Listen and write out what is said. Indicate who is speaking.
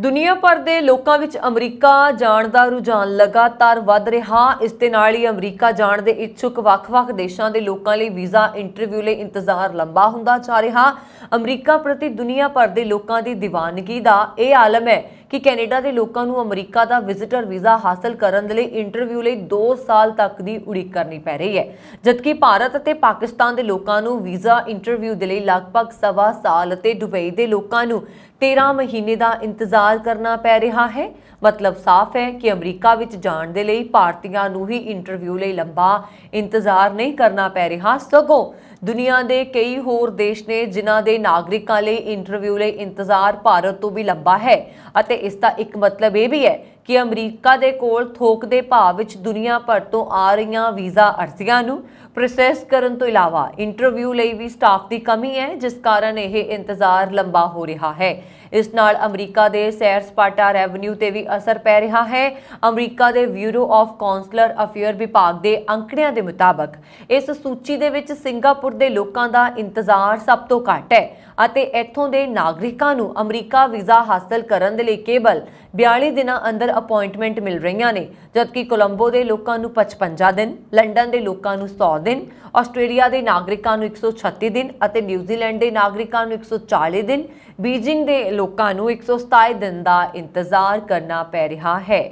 Speaker 1: ਦੁਨੀਆ ਭਰ ਦੇ ਲੋਕਾਂ ਵਿੱਚ ਅਮਰੀਕਾ ਜਾਣ ਦਾ ਰੁਝਾਨ ਲਗਾਤਾਰ ਵੱਧ ਰਿਹਾ ਇਸ ਦੇ ਨਾਲ ਹੀ ਅਮਰੀਕਾ ਜਾਣ ਦੇ ਇੱਛੁਕ ਵੱਖ-ਵੱਖ ਦੇਸ਼ਾਂ ਦੇ ਲੋਕਾਂ ਲਈ ਵੀਜ਼ਾ ਇੰਟਰਵਿਊ ਲਈ ਇੰਤਜ਼ਾਰ ਲੰਬਾ ਹੁੰਦਾ ਜਾ ਰਿਹਾ ਅਮਰੀਕਾ ਪ੍ਰਤੀ ਦੁਨੀਆ ਭਰ ਦੇ ਲੋਕਾਂ ਦੀ دیਵਾਨਗੀ ਦਾ ਇਹ ਆਲਮ ਹੈ ਕਿ ਕੈਨੇਡਾ ਦੇ ਲੋਕਾਂ ਨੂੰ ਅਮਰੀਕਾ ਦਾ ਵਿਜ਼ਿਟਰ ਵੀਜ਼ਾ ਹਾਸਲ ਕਰਨ ਦੇ ਲਈ ਇੰਟਰਵਿਊ ਲਈ 2 ਸਾਲ ਤੱਕ ਦੀ ਉਡੀਕ ਕਰਨੀ ਪੈ ਰਹੀ ਹੈ ਜਦਕਿ ਭਾਰਤ ਅਤੇ ਪਾਕਿਸਤਾਨ ਦੇ ਲੋਕਾਂ ਨੂੰ ਵੀਜ਼ਾ ਇੰਟਰਵਿਊ ਦੇ ਲਈ ਲਗਭਗ ਸਵਾ ਸਾਲ ਅਤੇ ਦੁਬਈ ਦੇ ਲੋਕਾਂ ਨੂੰ 13 ਮਹੀਨੇ ਦਾ ਇੰਤਜ਼ਾਰ ਕਰਨਾ ਪੈ ਰਿਹਾ ਹੈ ਮਤਲਬ ਸਾਫ਼ ਹੈ ਕਿ ਅਮਰੀਕਾ ਵਿੱਚ ਜਾਣ ਦੇ ਲਈ ਭਾਰਤੀਆਂ ਨੂੰ ਹੀ ਇੰਟਰਵਿਊ ਲਈ ਲੰਬਾ ਇੰਤਜ਼ਾਰ ਨਹੀਂ ਕਰਨਾ ਪੈ ਰਿਹਾ ਸਗੋਂ ਦੁਨੀਆ ਦੇ ਕਈ ਹੋਰ ਦੇਸ਼ ਨੇ ਜਿਨ੍ਹਾਂ ਦੇ ਨਾਗਰਿਕਾਂ ਲਈ ਇੰਟਰਵਿਊ ਲਈ ਇੰਤਜ਼ਾਰ ਭਾਰਤ ਤੋਂ ਵੀ ਲੰਬਾ ਹੈ ਅਤੇ ਇਸ ਦਾ ਇੱਕ ਮਤਲਬ ਇਹ ਵੀ ਹੈ ਕਿ ਅਮਰੀਕਾ ਦੇ ਕੋਲ ਥੋਕ ਦੇ ਭਾਅ ਵਿੱਚ ਦੁਨੀਆ ਭਰ ਤੋਂ ਆ ਰਹੀਆਂ ਵੀਜ਼ਾ ਅਰਜ਼ੀਆਂ ਨੂੰ ਪ੍ਰੋਸੈਸ ਕਰਨ ਤੋਂ ਇਲਾਵਾ ਇੰਟਰਵਿਊ ਲਈ ਵੀ ਸਟਾਫ ਦੀ ਕਮੀ ਹੈ ਜਿਸ ਕਾਰਨ ਇਹ ਇੰਤਜ਼ਾਰ ਲੰਬਾ ਹੋ ਰਿਹਾ ਹੈ ਇਸ ਨਾਲ ਅਮਰੀਕਾ ਦੇ ਸੈਰ ਸਪਾਟਾ ਰੈਵਨਿਊ ਤੇ ਵੀ ਅਸਰ ਪੈ ਰਿਹਾ ਹੈ ਅਮਰੀਕਾ ਦੇ ਬਿਊਰੋ ਆਫ ਕਾਉਂਸਲਰ ਅਫੇਅਰ ਵਿਭਾਗ ਦੇ ਅੰਕੜਿਆਂ ਦੇ ਮੁਤਾਬਕ ਇਸ ਸੂਚੀ ਦੇ ਵਿੱਚ ਸਿੰਗਾਪੁਰ ਦੇ ਲੋਕਾਂ ਦਾ ਇੰਤਜ਼ਾਰ ਸਭ ਤੋਂ ਘੱਟ ਹੈ ਅਤੇ ਇੱਥੋਂ ਦੇ ਨਾਗਰਿਕਾਂ ਨੂੰ ਅਮਰੀਕਾ ਵੀਜ਼ਾ ਹਾਸਲ ਕਰਨ ਦੇ ਲਈ ਕੇਵਲ 42 ਦਿਨਾਂ ਅੰਦਰ ਅਪਾਇੰਟਮੈਂਟ ਮਿਲ ਰਹੀਆਂ ਨੇ ਜਦਕਿ ਕੋਲੰਬੋ ਦੇ ਲੋਕਾਂ ਨੂੰ 55 ਦਿਨ ਲੰਡਨ ਦੇ ਲੋਕਾਂ ਨੂੰ 100 ਦਿਨ ਆਸਟ੍ਰੇਲੀਆ ਦੇ ਨਾਗਰਿਕਾਂ ਨੂੰ 136 ਦਿਨ ਅਤੇ ਨਿਊਜ਼ੀਲੈਂਡ ਦੇ ਨਾਗਰਿਕਾਂ ਨੂੰ 140 ਦਿਨ ਬੀਜਿੰਗ ਦੇ ਲੋਕਾਂ ਨੂੰ 127 ਦਿਨ ਦਾ ਇੰਤਜ਼ਾਰ ਕਰਨਾ ਪੈ ਰਿਹਾ ਹੈ